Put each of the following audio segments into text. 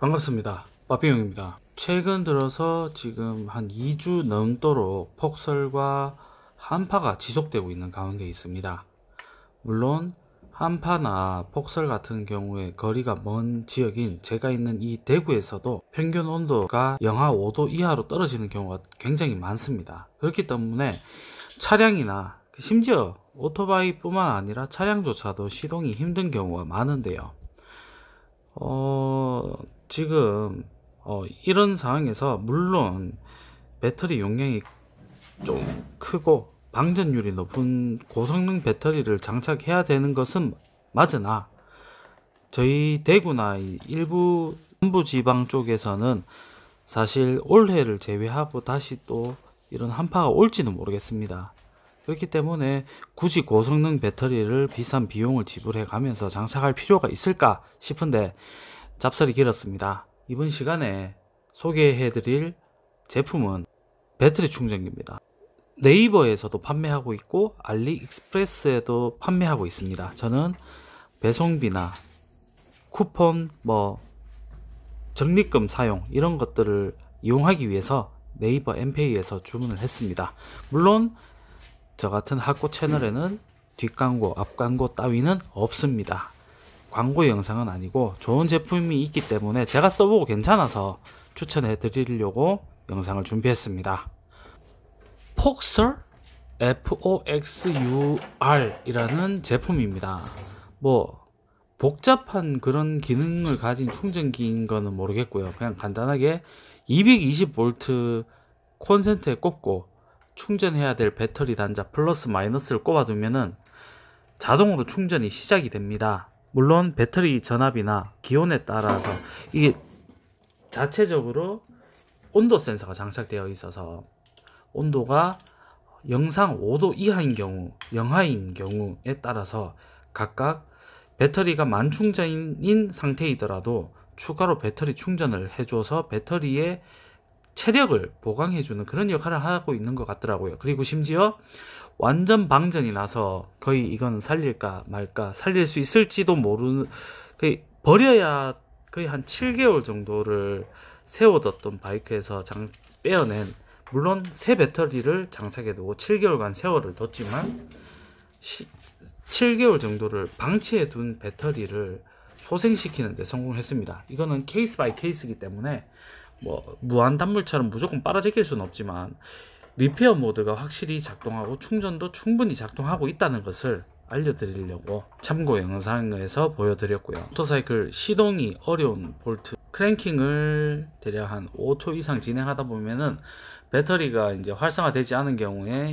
반갑습니다. 마비용입니다. 최근 들어서 지금 한 2주 넘도록 폭설과 한파가 지속되고 있는 가운데 있습니다. 물론 한파나 폭설 같은 경우에 거리가 먼 지역인 제가 있는 이 대구에서도 평균 온도가 영하 5도 이하로 떨어지는 경우가 굉장히 많습니다. 그렇기 때문에 차량이나 심지어 오토바이뿐만 아니라 차량조차도 시동이 힘든 경우가 많은데요. 어... 지금 어, 이런 상황에서 물론 배터리 용량이 좀 크고 방전율이 높은 고성능 배터리를 장착해야 되는 것은 맞으나 저희 대구나 일부 남부 지방 쪽에서는 사실 올해를 제외하고 다시 또 이런 한파가 올지는 모르겠습니다. 그렇기 때문에 굳이 고성능 배터리를 비싼 비용을 지불해 가면서 장착할 필요가 있을까 싶은데 잡설이 길었습니다. 이번 시간에 소개해드릴 제품은 배터리 충전기입니다. 네이버에서도 판매하고 있고 알리익스프레스에도 판매하고 있습니다. 저는 배송비나 쿠폰, 뭐 적립금 사용 이런 것들을 이용하기 위해서 네이버 엠페이에서 주문을 했습니다. 물론 저 같은 학고 채널에는 뒷광고, 앞광고 따위는 없습니다. 광고 영상은 아니고 좋은 제품이 있기 때문에 제가 써보고 괜찮아서 추천해 드리려고 영상을 준비했습니다. 폭설 FOXUR 이라는 제품입니다. 뭐 복잡한 그런 기능을 가진 충전기인 거는 모르겠고요. 그냥 간단하게 220V 콘센트에 꽂고 충전해야 될 배터리 단자 플러스 마이너스를 꼽아두면은 자동으로 충전이 시작이 됩니다. 물론 배터리 전압이나 기온에 따라서 이게 자체적으로 온도 센서가 장착되어 있어서 온도가 영상 5도 이하인 경우, 영하인 경우에 따라서 각각 배터리가 만충전인 상태이더라도 추가로 배터리 충전을 해줘서 배터리의 체력을 보강해주는 그런 역할을 하고 있는 것 같더라고요. 그리고 심지어 완전 방전이 나서 거의 이건 살릴까 말까 살릴 수 있을지도 모르는 거의 버려야 거의 한 7개월 정도를 세워뒀던 바이크에서 장, 빼어낸 물론 새 배터리를 장착해두고 7개월간 세월을 뒀지만 7개월 정도를 방치해둔 배터리를 소생시키는데 성공했습니다. 이거는 케이스 바이 케이스이기 때문에 뭐 무한 단물처럼 무조건 빨아제낄 수는 없지만 리페어 모드가 확실히 작동하고 충전도 충분히 작동하고 있다는 것을 알려드리려고 참고 영상에서 보여드렸고요 오토사이클 시동이 어려운 볼트 크랭킹을 대략 한 5초 이상 진행하다 보면은 배터리가 이제 활성화되지 않은 경우에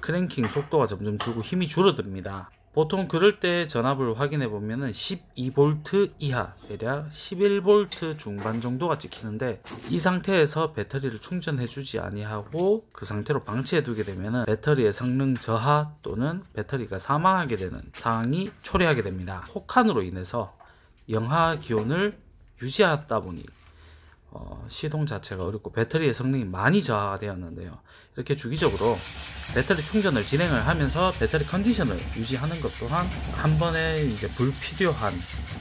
크랭킹 속도가 점점 줄고 힘이 줄어듭니다 보통 그럴 때 전압을 확인해 보면 12V 이하 대략 11V 중반 정도가 찍히는데 이 상태에서 배터리를 충전해 주지 아니하고 그 상태로 방치해 두게 되면 배터리의 성능 저하 또는 배터리가 사망하게 되는 상황이 초래하게 됩니다. 혹한으로 인해서 영하 기온을 유지하다 보니 어, 시동 자체가 어렵고 배터리의 성능이 많이 저하되었는데요. 이렇게 주기적으로 배터리 충전을 진행을 하면서 배터리 컨디션을 유지하는 것 또한 한 번에 이제 불필요한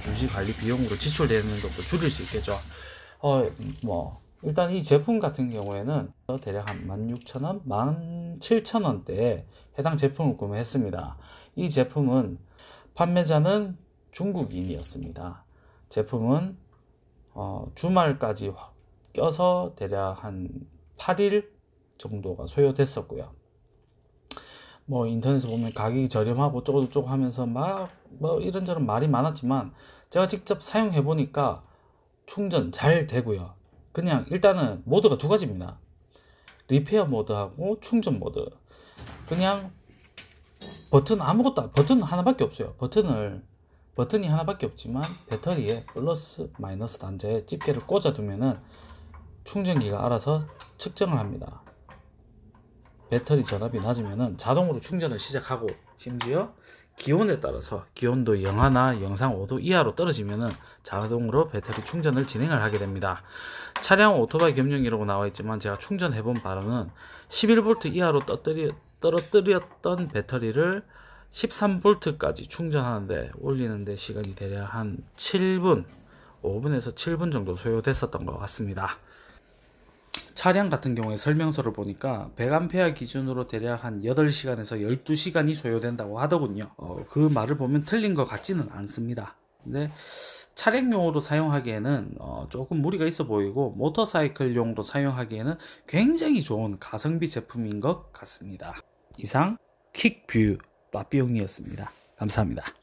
유지 관리 비용으로 지출되는 것도 줄일 수 있겠죠. 어, 뭐 일단 이 제품 같은 경우에는 대략 한 16,000원, 17,000원대에 해당 제품을 구매했습니다. 이 제품은 판매자는 중국인이었습니다. 제품은 어, 주말까지 껴서 대략 한 8일 정도가 소요됐었고요. 뭐 인터넷에 보면 가격이 저렴하고 쪼고쪼고 하면서 막 뭐 이런저런 말이 많았지만 제가 직접 사용해 보니까 충전 잘 되고요. 그냥 일단은 모드가 두 가지입니다. 리페어 모드하고 충전 모드. 그냥 버튼 아무것도 버튼 하나밖에 없어요. 버튼을 버튼이 하나밖에 없지만 배터리에 플러스 마이너스 단자에 집게를 꽂아두면은 충전기가 알아서 측정을 합니다. 배터리 전압이 낮으면 자동으로 충전을 시작하고 심지어 기온에 따라서 기온도 영하나 영상 5도 이하로 떨어지면 자동으로 배터리 충전을 진행을 하게 됩니다. 차량 오토바이 겸용이라고 나와 있지만 제가 충전해 본 바로는 11V 이하로 떨어뜨렸던 배터리를 13V까지 충전하는데 올리는데 시간이 대략 한 7분 5분에서 7분 정도 소요됐었던 것 같습니다 차량 같은 경우에 설명서를 보니까 100A 기준으로 대략 한 8시간에서 12시간이 소요된다고 하더군요 어, 그 말을 보면 틀린 것 같지는 않습니다 근데 차량용으로 사용하기에는 어, 조금 무리가 있어 보이고 모터사이클용으로 사용하기에는 굉장히 좋은 가성비 제품인 것 같습니다 이상 킥뷰 빠삐용이었습니다. 감사합니다.